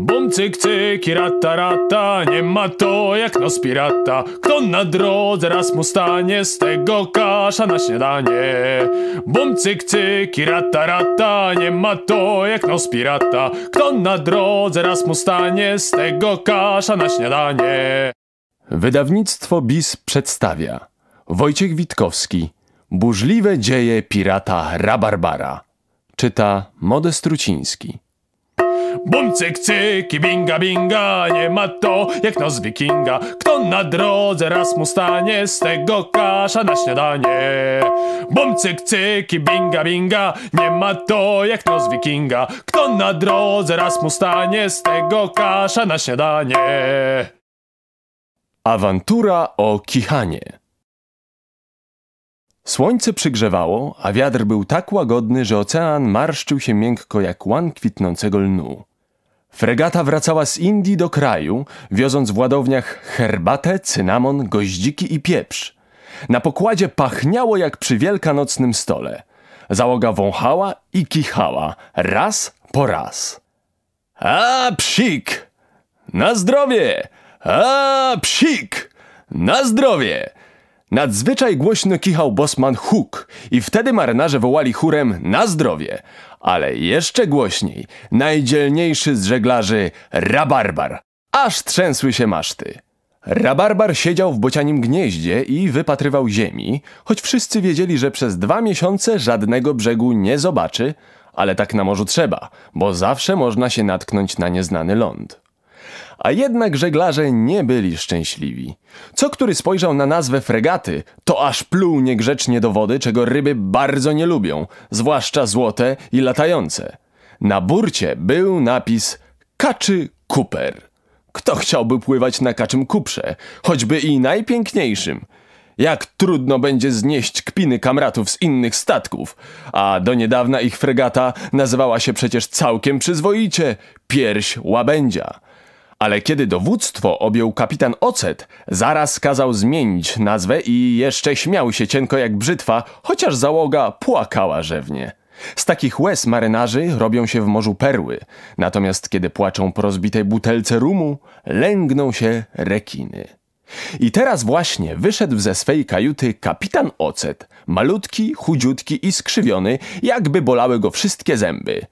Bum cyk cyk i rata rata Nie ma to jak nos pirata Kto na drodze raz mu stanie Z tego kasza na śniadanie Bum cyk cyk i rata rata Nie ma to jak nos pirata Kto na drodze raz mu stanie Z tego kasza na śniadanie Wydawnictwo BIS przedstawia Wojciech Witkowski Burzliwe dzieje pirata Rabarbara Czyta Modest Truciński Bum cyk binga binga Nie ma to jak noc wikinga Kto na drodze raz mu stanie Z tego kasza na śniadanie Bum cyk binga binga Nie ma to jak noc wikinga Kto na drodze raz mu stanie Z tego kasza na śniadanie Awantura o kichanie Słońce przygrzewało, a wiatr był tak łagodny, że ocean marszczył się miękko jak łan kwitnącego lnu. Fregata wracała z Indii do kraju, wioząc w ładowniach herbatę, cynamon, goździki i pieprz. Na pokładzie pachniało jak przy wielkanocnym stole. Załoga wąchała i kichała, raz po raz. A psik! Na zdrowie! A psik! Na zdrowie! Nadzwyczaj głośno kichał bosman Hook i wtedy marynarze wołali chórem na zdrowie, ale jeszcze głośniej, najdzielniejszy z żeglarzy Rabarbar. Aż trzęsły się maszty. Rabarbar siedział w bocianim gnieździe i wypatrywał ziemi, choć wszyscy wiedzieli, że przez dwa miesiące żadnego brzegu nie zobaczy, ale tak na morzu trzeba, bo zawsze można się natknąć na nieznany ląd. A jednak żeglarze nie byli szczęśliwi. Co który spojrzał na nazwę fregaty, to aż pluł niegrzecznie do wody, czego ryby bardzo nie lubią, zwłaszcza złote i latające. Na burcie był napis Kaczy Cooper. Kto chciałby pływać na kaczym kuprze, choćby i najpiękniejszym? Jak trudno będzie znieść kpiny kamratów z innych statków, a do niedawna ich fregata nazywała się przecież całkiem przyzwoicie Pierś Łabędzia. Ale kiedy dowództwo objął kapitan Ocet, zaraz kazał zmienić nazwę i jeszcze śmiał się cienko jak brzytwa, chociaż załoga płakała rzewnie. Z takich łez marynarzy robią się w morzu perły, natomiast kiedy płaczą po rozbitej butelce rumu, lęgną się rekiny. I teraz właśnie wyszedł ze swej kajuty kapitan Ocet, malutki, chudziutki i skrzywiony, jakby bolały go wszystkie zęby –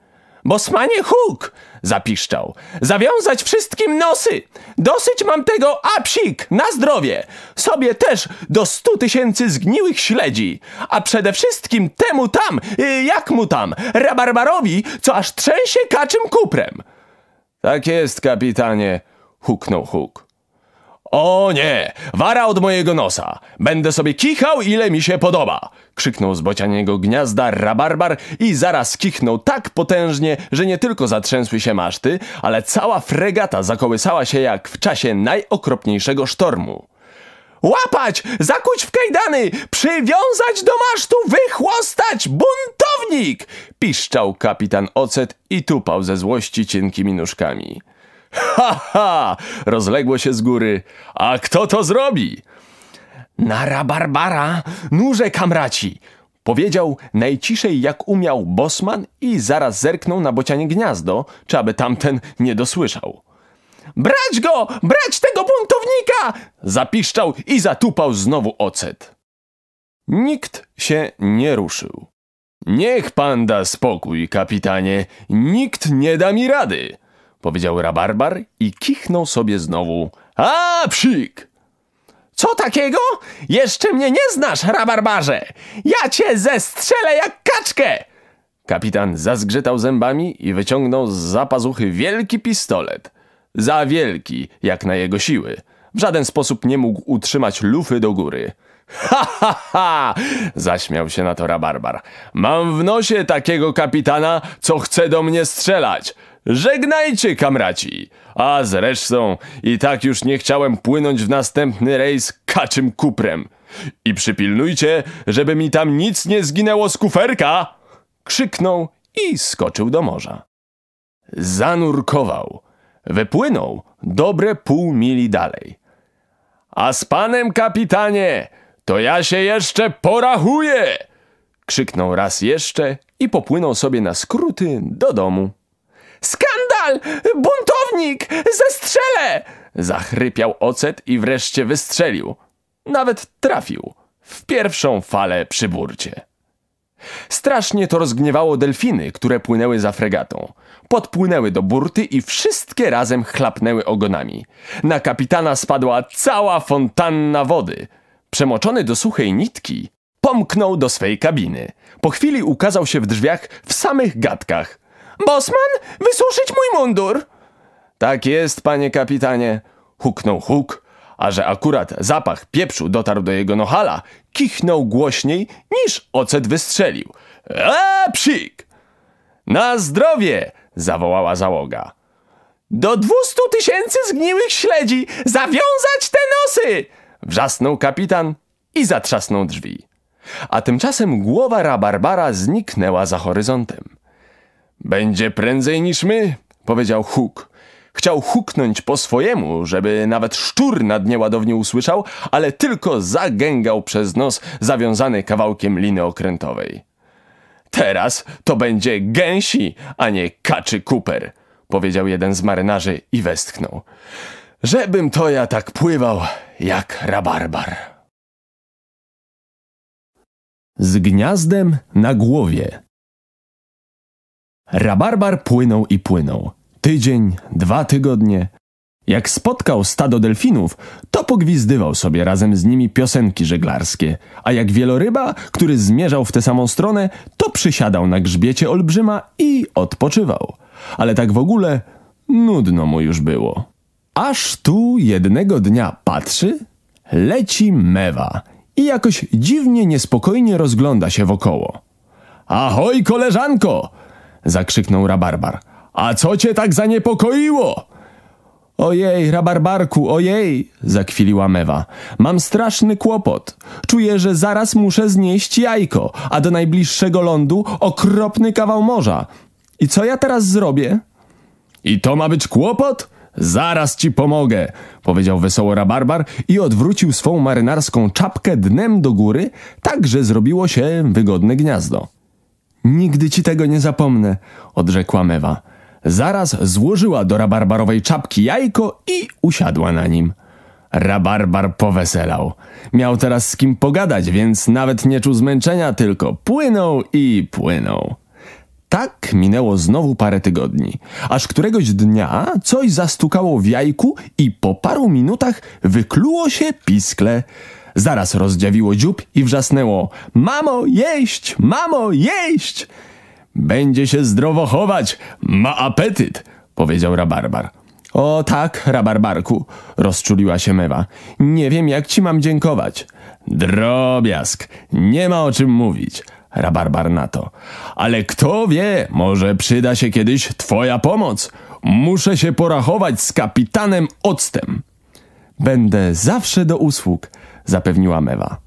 Bosmanie huk! zapiszczał. Zawiązać wszystkim nosy! Dosyć mam tego apsik! Na zdrowie! Sobie też do stu tysięcy zgniłych śledzi! A przede wszystkim temu tam, y, jak mu tam, rabarbarowi, co aż trzęsie kaczym kuprem! Tak jest, kapitanie, huknął huk. O nie! Wara od mojego nosa! Będę sobie kichał, ile mi się podoba! Krzyknął z bocianiego gniazda rabarbar i zaraz kichnął tak potężnie, że nie tylko zatrzęsły się maszty, ale cała fregata zakołysała się jak w czasie najokropniejszego sztormu. Łapać! Zakuć w kajdany! Przywiązać do masztu! Wychłostać! Buntownik! Piszczał kapitan Ocet i tupał ze złości cienkimi nóżkami. Ha, ha! Rozległo się z góry. A kto to zrobi? Nara Barbara, nurze kamraci! Powiedział najciszej jak umiał Bosman i zaraz zerknął na bocianie gniazdo, czy aby tamten nie dosłyszał. Brać go! Brać tego buntownika! Zapiszczał i zatupał znowu ocet. Nikt się nie ruszył. Niech pan da spokój, kapitanie. Nikt nie da mi rady powiedział rabarbar i kichnął sobie znowu. A, psik! Co takiego? Jeszcze mnie nie znasz, rabarbarze! Ja cię zestrzelę jak kaczkę! Kapitan zazgrzytał zębami i wyciągnął z zapazuchy wielki pistolet. Za wielki, jak na jego siły. W żaden sposób nie mógł utrzymać lufy do góry. Ha, ha, ha! Zaśmiał się na to rabarbar. Mam w nosie takiego kapitana, co chce do mnie strzelać. Żegnajcie, kamraci! A zresztą i tak już nie chciałem płynąć w następny rejs kaczym kuprem. I przypilnujcie, żeby mi tam nic nie zginęło z kuferka! Krzyknął i skoczył do morza. Zanurkował. Wypłynął dobre pół mili dalej. A z panem kapitanie, to ja się jeszcze porachuję! Krzyknął raz jeszcze i popłynął sobie na skróty do domu. Skandal! Buntownik! Zestrzelę! Zachrypiał ocet i wreszcie wystrzelił. Nawet trafił. W pierwszą falę przy burcie. Strasznie to rozgniewało delfiny, które płynęły za fregatą. Podpłynęły do burty i wszystkie razem chlapnęły ogonami. Na kapitana spadła cała fontanna wody. Przemoczony do suchej nitki, pomknął do swej kabiny. Po chwili ukazał się w drzwiach w samych gadkach – Bosman, wysuszyć mój mundur! Tak jest, panie kapitanie, huknął huk, a że akurat zapach pieprzu dotarł do jego nohala, kichnął głośniej niż ocet wystrzelił. Epsik! Na zdrowie! zawołała załoga. Do dwustu tysięcy zgniłych śledzi! Zawiązać te nosy! Wrzasnął kapitan i zatrzasnął drzwi. A tymczasem głowa rabarbara zniknęła za horyzontem. Będzie prędzej niż my, powiedział Huk. Chciał huknąć po swojemu, żeby nawet szczur na dnie ładowni usłyszał, ale tylko zagęgał przez nos zawiązany kawałkiem liny okrętowej. Teraz to będzie gęsi, a nie kaczy kuper, powiedział jeden z marynarzy i westchnął. Żebym to ja tak pływał jak rabarbar. Z gniazdem na głowie. Rabarbar płynął i płynął. Tydzień, dwa tygodnie. Jak spotkał stado delfinów, to pogwizdywał sobie razem z nimi piosenki żeglarskie, a jak wieloryba, który zmierzał w tę samą stronę, to przysiadał na grzbiecie olbrzyma i odpoczywał. Ale tak w ogóle nudno mu już było. Aż tu jednego dnia patrzy, leci mewa i jakoś dziwnie niespokojnie rozgląda się wokoło. Ahoj koleżanko! zakrzyknął rabarbar. A co cię tak zaniepokoiło? Ojej, rabarbarku, ojej, zakwiliła mewa. Mam straszny kłopot. Czuję, że zaraz muszę znieść jajko, a do najbliższego lądu okropny kawał morza. I co ja teraz zrobię? I to ma być kłopot? Zaraz ci pomogę, powiedział wesoło rabarbar i odwrócił swą marynarską czapkę dnem do góry, tak że zrobiło się wygodne gniazdo. Nigdy ci tego nie zapomnę, odrzekła Mewa. Zaraz złożyła do rabarbarowej czapki jajko i usiadła na nim. Rabarbar poweselał. Miał teraz z kim pogadać, więc nawet nie czuł zmęczenia, tylko płynął i płynął. Tak minęło znowu parę tygodni, aż któregoś dnia coś zastukało w jajku i po paru minutach wykluło się piskle. Zaraz rozdziawiło dziób i wrzasnęło – Mamo, jeść! Mamo, jeść! Będzie się zdrowo chować, ma apetyt, powiedział rabarbar. O tak, rabarbarku, rozczuliła się mewa. Nie wiem, jak ci mam dziękować. Drobiazg, nie ma o czym mówić, rabarbar na to. Ale kto wie, może przyda się kiedyś twoja pomoc. Muszę się porachować z kapitanem Octem. Będę zawsze do usług, zapewniła Mewa.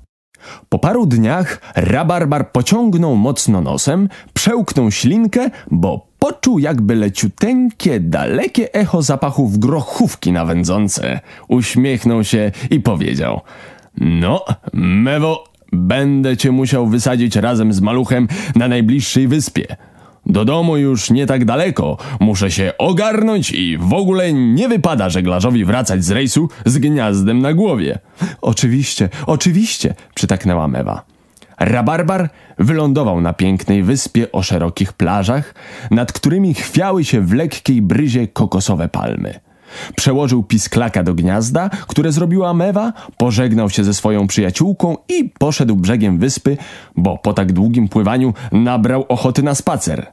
Po paru dniach rabarbar pociągnął mocno nosem, przełknął ślinkę, bo poczuł jakby leciuteńkie, dalekie echo zapachów grochówki nawędzące. Uśmiechnął się i powiedział – No, Mewo, będę cię musiał wysadzić razem z maluchem na najbliższej wyspie – do domu już nie tak daleko, muszę się ogarnąć i w ogóle nie wypada żeglarzowi wracać z rejsu z gniazdem na głowie. Oczywiście, oczywiście, przytaknęła Mewa. Rabarbar wylądował na pięknej wyspie o szerokich plażach, nad którymi chwiały się w lekkiej bryzie kokosowe palmy. Przełożył pisklaka do gniazda, które zrobiła mewa, pożegnał się ze swoją przyjaciółką i poszedł brzegiem wyspy, bo po tak długim pływaniu nabrał ochoty na spacer.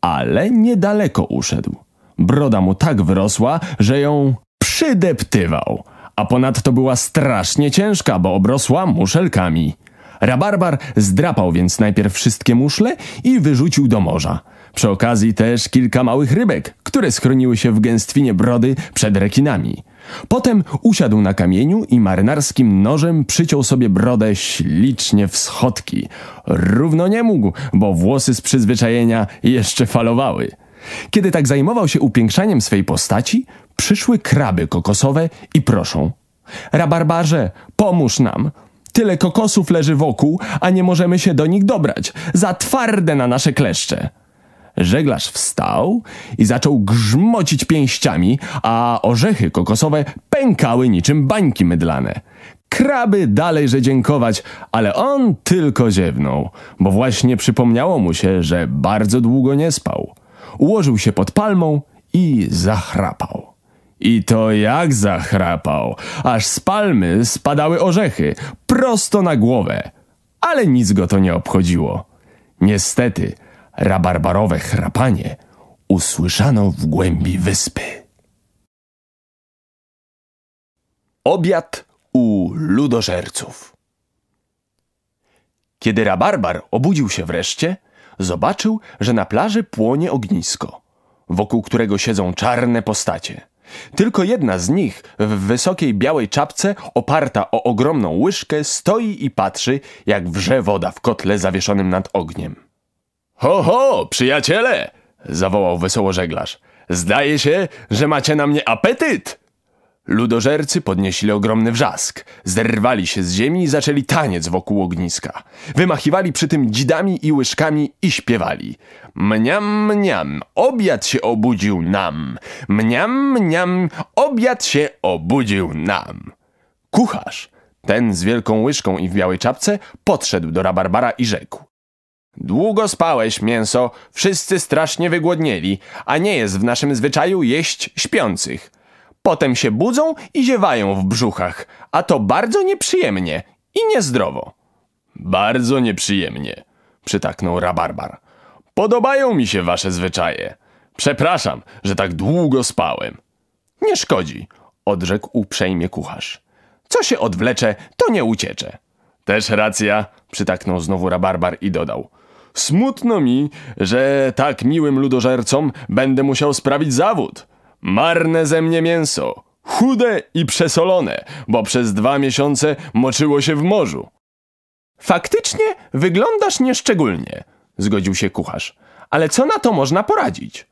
Ale niedaleko uszedł. Broda mu tak wyrosła, że ją przydeptywał, a ponadto była strasznie ciężka, bo obrosła muszelkami. Rabarbar zdrapał więc najpierw wszystkie muszle i wyrzucił do morza – przy okazji też kilka małych rybek, które schroniły się w gęstwinie brody przed rekinami. Potem usiadł na kamieniu i marynarskim nożem przyciął sobie brodę ślicznie w schodki. Równo nie mógł, bo włosy z przyzwyczajenia jeszcze falowały. Kiedy tak zajmował się upiększaniem swej postaci, przyszły kraby kokosowe i proszą. Rabarbarze, pomóż nam! Tyle kokosów leży wokół, a nie możemy się do nich dobrać. Za twarde na nasze kleszcze. Żeglarz wstał i zaczął grzmocić pięściami, a orzechy kokosowe pękały niczym bańki mydlane. Kraby dalej, że dziękować, ale on tylko ziewnął, bo właśnie przypomniało mu się, że bardzo długo nie spał. Ułożył się pod palmą i zachrapał. I to jak zachrapał, aż z palmy spadały orzechy, prosto na głowę. Ale nic go to nie obchodziło. Niestety, rabarbarowe chrapanie usłyszano w głębi wyspy. Obiad u ludożerców Kiedy rabarbar obudził się wreszcie, zobaczył, że na plaży płonie ognisko, wokół którego siedzą czarne postacie. Tylko jedna z nich w wysokiej białej czapce, oparta o ogromną łyżkę, stoi i patrzy, jak wrze woda w kotle zawieszonym nad ogniem. Ho, ho, przyjaciele! zawołał wesoło żeglarz. Zdaje się, że macie na mnie apetyt! Ludożercy podnieśli ogromny wrzask, zerwali się z ziemi i zaczęli taniec wokół ogniska. Wymachiwali przy tym dzidami i łyżkami i śpiewali. Mniam, mniam, obiad się obudził nam. Mniam, mniam, obiad się obudził nam. Kucharz, ten z wielką łyżką i w białej czapce, podszedł do rabarbara i rzekł. Długo spałeś, mięso, wszyscy strasznie wygłodnieli, a nie jest w naszym zwyczaju jeść śpiących. Potem się budzą i ziewają w brzuchach, a to bardzo nieprzyjemnie i niezdrowo. Bardzo nieprzyjemnie, przytaknął rabarbar. Podobają mi się wasze zwyczaje. Przepraszam, że tak długo spałem. Nie szkodzi, odrzekł uprzejmie kucharz. Co się odwlecze, to nie uciecze. Też racja, przytaknął znowu rabarbar i dodał. Smutno mi, że tak miłym ludożercom będę musiał sprawić zawód. Marne ze mnie mięso, chude i przesolone, bo przez dwa miesiące moczyło się w morzu. Faktycznie wyglądasz nieszczególnie, zgodził się kucharz. Ale co na to można poradzić?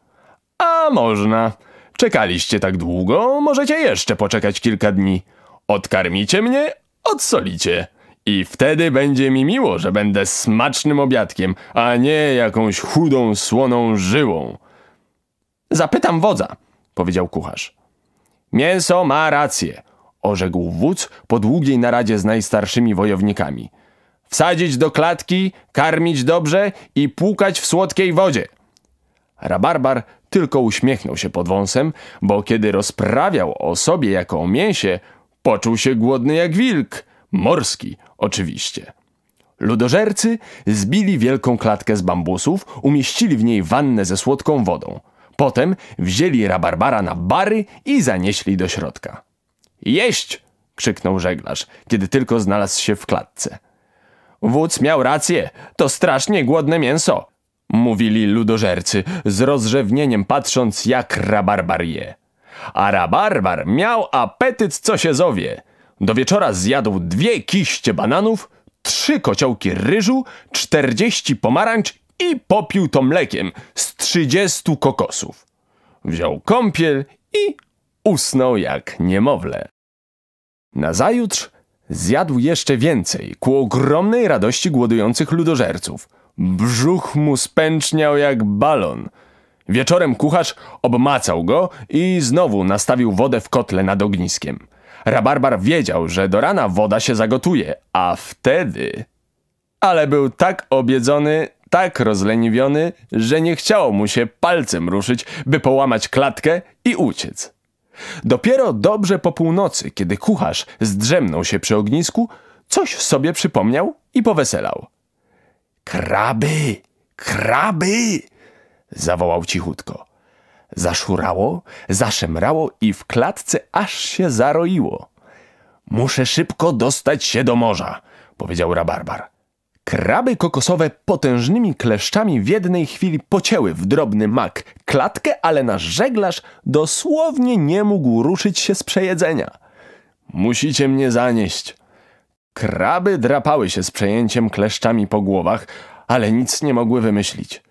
A można. Czekaliście tak długo, możecie jeszcze poczekać kilka dni. Odkarmicie mnie, odsolicie. I wtedy będzie mi miło, że będę smacznym obiadkiem, a nie jakąś chudą, słoną żyłą. Zapytam wodza, powiedział kucharz. Mięso ma rację, orzekł wódz po długiej naradzie z najstarszymi wojownikami. Wsadzić do klatki, karmić dobrze i płukać w słodkiej wodzie. Rabarbar tylko uśmiechnął się pod wąsem, bo kiedy rozprawiał o sobie jako o mięsie, poczuł się głodny jak wilk – Morski, oczywiście. Ludożercy zbili wielką klatkę z bambusów, umieścili w niej wannę ze słodką wodą. Potem wzięli rabarbara na bary i zanieśli do środka. Jeść! krzyknął żeglarz, kiedy tylko znalazł się w klatce. Wódz miał rację, to strasznie głodne mięso, mówili ludożercy, z rozrzewnieniem patrząc jak rabarbar je. A rabarbar miał apetyt co się zowie. Do wieczora zjadł dwie kiście bananów, trzy kociołki ryżu, czterdzieści pomarańcz i popił to mlekiem z trzydziestu kokosów. Wziął kąpiel i usnął jak niemowlę. Nazajutrz zjadł jeszcze więcej, ku ogromnej radości głodujących ludożerców. Brzuch mu spęczniał jak balon. Wieczorem kucharz obmacał go i znowu nastawił wodę w kotle nad ogniskiem. Rabarbar wiedział, że do rana woda się zagotuje, a wtedy... Ale był tak obiedzony, tak rozleniwiony, że nie chciało mu się palcem ruszyć, by połamać klatkę i uciec. Dopiero dobrze po północy, kiedy kucharz zdrzemnął się przy ognisku, coś sobie przypomniał i poweselał. Kraby! Kraby! zawołał cichutko. Zaszurało, zaszemrało i w klatce aż się zaroiło. Muszę szybko dostać się do morza, powiedział rabarbar. Kraby kokosowe potężnymi kleszczami w jednej chwili pocięły w drobny mak klatkę, ale nasz żeglarz dosłownie nie mógł ruszyć się z przejedzenia. Musicie mnie zanieść. Kraby drapały się z przejęciem kleszczami po głowach, ale nic nie mogły wymyślić.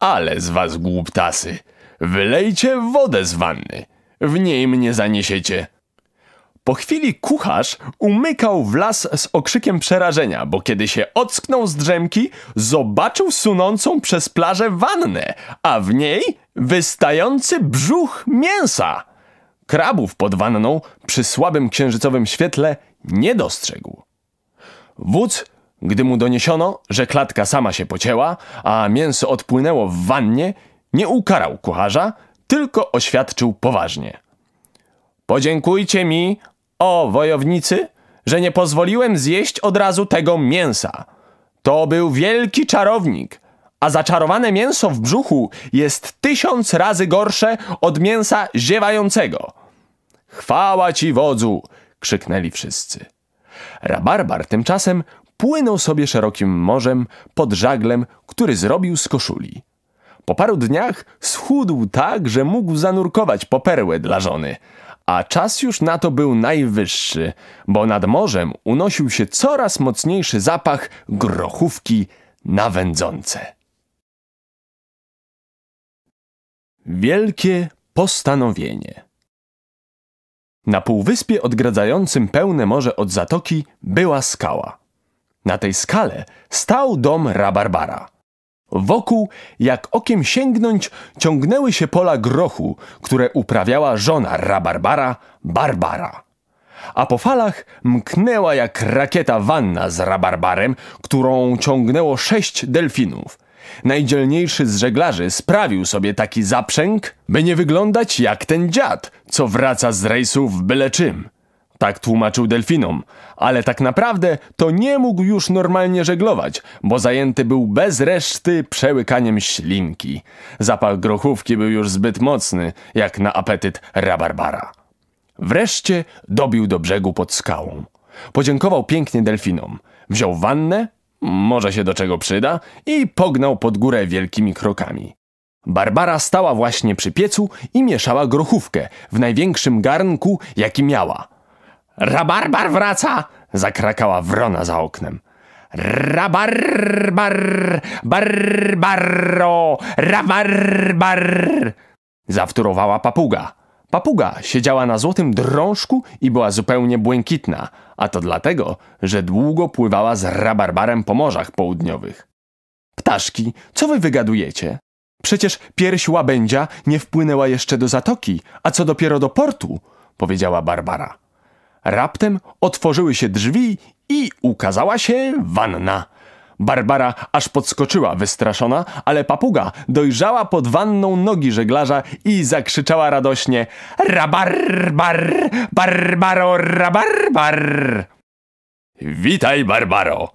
Ale z was głuptasy! Wylejcie wodę z wanny, w niej mnie zaniesiecie. Po chwili kucharz umykał w las z okrzykiem przerażenia, bo kiedy się ocknął z drzemki, zobaczył sunącą przez plażę wannę, a w niej wystający brzuch mięsa. Krabów pod wanną przy słabym księżycowym świetle nie dostrzegł. Wódz, gdy mu doniesiono, że klatka sama się pocięła, a mięso odpłynęło w wannie, nie ukarał kucharza, tylko oświadczył poważnie. Podziękujcie mi, o wojownicy, że nie pozwoliłem zjeść od razu tego mięsa. To był wielki czarownik, a zaczarowane mięso w brzuchu jest tysiąc razy gorsze od mięsa ziewającego. Chwała ci, wodzu! krzyknęli wszyscy. Rabarbar tymczasem płynął sobie szerokim morzem pod żaglem, który zrobił z koszuli. Po paru dniach schudł tak, że mógł zanurkować po perłę dla żony. A czas już na to był najwyższy, bo nad morzem unosił się coraz mocniejszy zapach grochówki nawędzące. Wielkie postanowienie Na półwyspie odgradzającym pełne morze od zatoki była skała. Na tej skale stał dom Rabarbara – Wokół, jak okiem sięgnąć, ciągnęły się pola grochu, które uprawiała żona rabarbara Barbara. A po falach mknęła jak rakieta wanna z rabarbarem, którą ciągnęło sześć delfinów. Najdzielniejszy z żeglarzy sprawił sobie taki zaprzęg, by nie wyglądać jak ten dziad, co wraca z rejsów byle czym. Tak tłumaczył delfinom, ale tak naprawdę to nie mógł już normalnie żeglować, bo zajęty był bez reszty przełykaniem ślinki. Zapach grochówki był już zbyt mocny, jak na apetyt rabarbara. Wreszcie dobił do brzegu pod skałą. Podziękował pięknie delfinom. Wziął wannę, może się do czego przyda, i pognał pod górę wielkimi krokami. Barbara stała właśnie przy piecu i mieszała grochówkę w największym garnku, jaki miała. Rabarbar wraca! Zakrakała wrona za oknem. Rabarbar, barbarro, rabarbar! Zawtórowała papuga. Papuga siedziała na złotym drążku i była zupełnie błękitna, a to dlatego, że długo pływała z rabarbarem po morzach południowych. Ptaszki, co wy wygadujecie? Przecież pierś łabędzia nie wpłynęła jeszcze do zatoki, a co dopiero do portu, powiedziała Barbara. Raptem otworzyły się drzwi i ukazała się wanna. Barbara aż podskoczyła wystraszona, ale papuga dojrzała pod wanną nogi żeglarza i zakrzyczała radośnie Rabarbar, Barbaro, rabarbar! Witaj, Barbaro,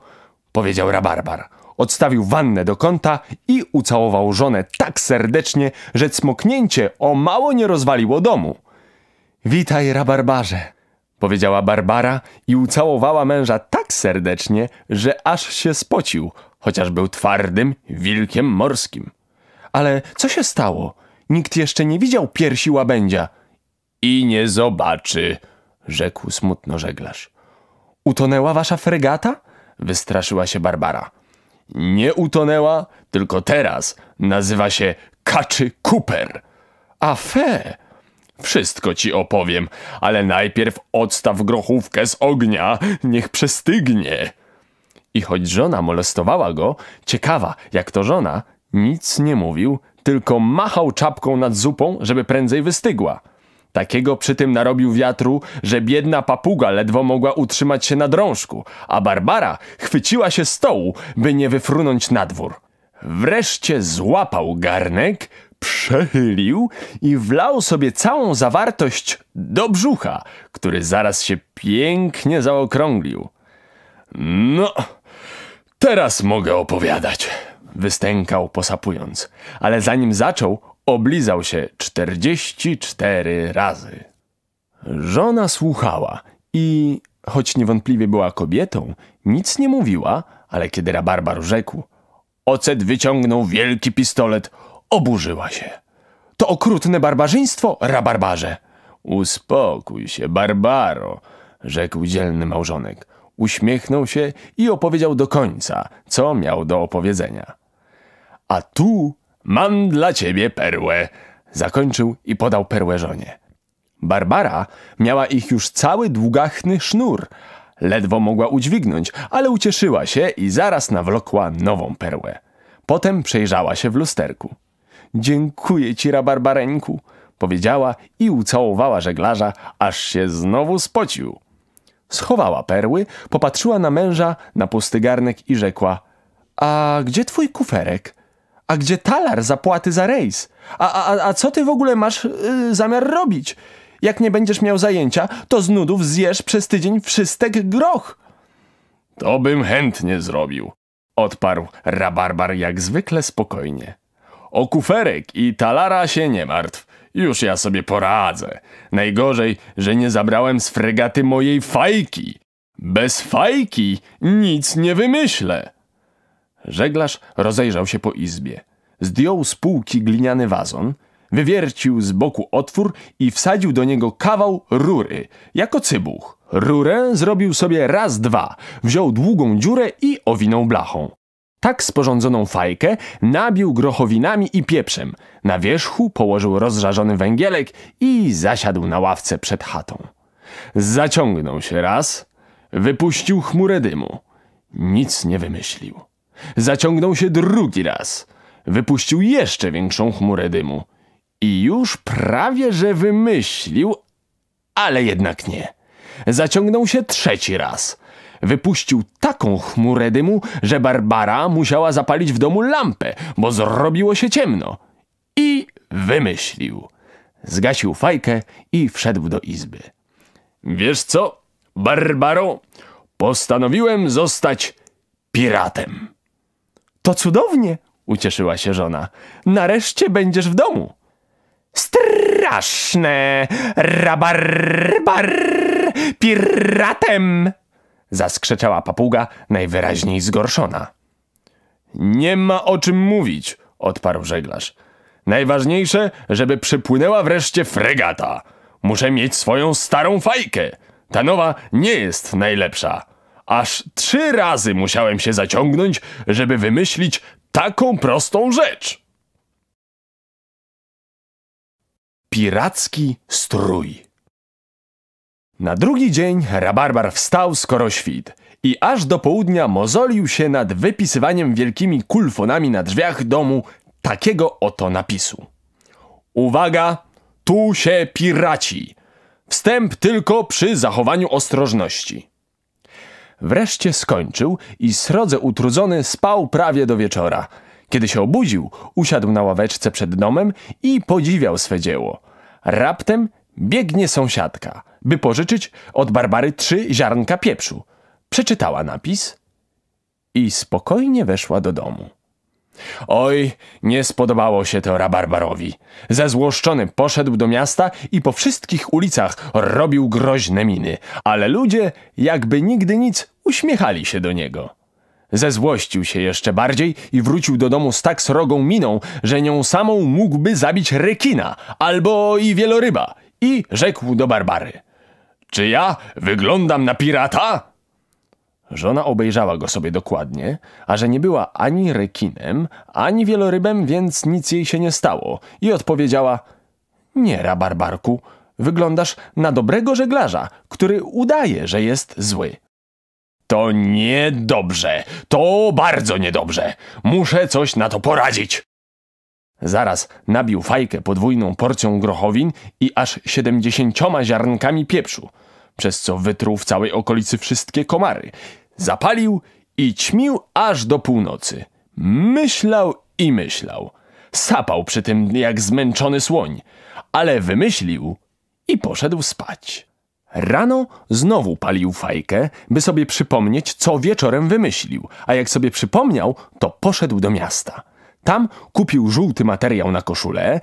powiedział rabarbar. Odstawił wannę do kąta i ucałował żonę tak serdecznie, że cmoknięcie o mało nie rozwaliło domu. Witaj, rabarbarze, powiedziała Barbara i ucałowała męża tak serdecznie, że aż się spocił, chociaż był twardym wilkiem morskim. Ale co się stało? Nikt jeszcze nie widział piersi łabędzia. I nie zobaczy, rzekł smutno żeglarz. Utonęła wasza fregata? Wystraszyła się Barbara. Nie utonęła, tylko teraz nazywa się Kaczy Cooper. A fe! Wszystko ci opowiem, ale najpierw odstaw grochówkę z ognia, niech przestygnie. I choć żona molestowała go, ciekawa, jak to żona, nic nie mówił, tylko machał czapką nad zupą, żeby prędzej wystygła. Takiego przy tym narobił wiatru, że biedna papuga ledwo mogła utrzymać się na drążku, a Barbara chwyciła się stołu, by nie wyfrunąć na dwór. Wreszcie złapał garnek, przechylił i wlał sobie całą zawartość do brzucha, który zaraz się pięknie zaokrąglił. No, teraz mogę opowiadać, wystękał posapując, ale zanim zaczął, oblizał się 44 razy. Żona słuchała i, choć niewątpliwie była kobietą, nic nie mówiła, ale kiedy rabarbar rzekł, ocet wyciągnął wielki pistolet, Oburzyła się. To okrutne barbarzyństwo, rabarbarze. Uspokój się, Barbaro, rzekł dzielny małżonek. Uśmiechnął się i opowiedział do końca, co miał do opowiedzenia. A tu mam dla ciebie perłę, zakończył i podał perłę żonie. Barbara miała ich już cały długachny sznur. Ledwo mogła udźwignąć, ale ucieszyła się i zaraz nawlokła nową perłę. Potem przejrzała się w lusterku. Dziękuję ci, rabarbareńku, powiedziała i ucałowała żeglarza, aż się znowu spocił. Schowała perły, popatrzyła na męża, na pusty garnek i rzekła A gdzie twój kuferek? A gdzie talar zapłaty za rejs? A, a, a co ty w ogóle masz yy, zamiar robić? Jak nie będziesz miał zajęcia, to z nudów zjesz przez tydzień wszystek groch. To bym chętnie zrobił, odparł rabarbar jak zwykle spokojnie. O kuferek i talara się nie martw. Już ja sobie poradzę. Najgorzej, że nie zabrałem z fregaty mojej fajki. Bez fajki nic nie wymyślę. Żeglarz rozejrzał się po izbie. Zdjął z półki gliniany wazon, wywiercił z boku otwór i wsadził do niego kawał rury, jako cybuch. Rurę zrobił sobie raz, dwa, wziął długą dziurę i owinął blachą tak sporządzoną fajkę nabił grochowinami i pieprzem. Na wierzchu położył rozżarzony węgielek i zasiadł na ławce przed chatą. Zaciągnął się raz, wypuścił chmurę dymu. Nic nie wymyślił. Zaciągnął się drugi raz. Wypuścił jeszcze większą chmurę dymu. I już prawie że wymyślił, ale jednak nie. Zaciągnął się trzeci raz. Wypuścił taką chmurę dymu, że Barbara musiała zapalić w domu lampę, bo zrobiło się ciemno. I wymyślił. Zgasił fajkę i wszedł do izby. Wiesz co, Barbaro? Postanowiłem zostać piratem. To cudownie, ucieszyła się żona. Nareszcie będziesz w domu. Straszne! Rabarbar! Piratem! Zaskrzeczała papuga, najwyraźniej zgorszona. Nie ma o czym mówić, odparł żeglarz. Najważniejsze, żeby przypłynęła wreszcie fregata. Muszę mieć swoją starą fajkę. Ta nowa nie jest najlepsza. Aż trzy razy musiałem się zaciągnąć, żeby wymyślić taką prostą rzecz. Piracki strój. Na drugi dzień rabarbar wstał skoro świt i aż do południa mozolił się nad wypisywaniem wielkimi kulfonami na drzwiach domu takiego oto napisu. Uwaga, tu się piraci. Wstęp tylko przy zachowaniu ostrożności. Wreszcie skończył i srodze utrudzony spał prawie do wieczora. Kiedy się obudził, usiadł na ławeczce przed domem i podziwiał swe dzieło. Raptem biegnie sąsiadka – by pożyczyć od Barbary trzy ziarnka pieprzu. Przeczytała napis i spokojnie weszła do domu. Oj, nie spodobało się to rabarbarowi. Zezłoszczony poszedł do miasta i po wszystkich ulicach robił groźne miny, ale ludzie, jakby nigdy nic, uśmiechali się do niego. Zezłościł się jeszcze bardziej i wrócił do domu z tak srogą miną, że nią samą mógłby zabić rekina albo i wieloryba i rzekł do Barbary – czy ja wyglądam na pirata? Żona obejrzała go sobie dokładnie, a że nie była ani rekinem, ani wielorybem, więc nic jej się nie stało i odpowiedziała Nie, rabarbarku, wyglądasz na dobrego żeglarza, który udaje, że jest zły. To niedobrze, to bardzo niedobrze. Muszę coś na to poradzić. Zaraz nabił fajkę podwójną porcją grochowin i aż siedemdziesięcioma ziarnkami pieprzu, przez co wytruł w całej okolicy wszystkie komary. Zapalił i ćmił aż do północy. Myślał i myślał. Sapał przy tym jak zmęczony słoń, ale wymyślił i poszedł spać. Rano znowu palił fajkę, by sobie przypomnieć, co wieczorem wymyślił, a jak sobie przypomniał, to poszedł do miasta. Tam kupił żółty materiał na koszulę,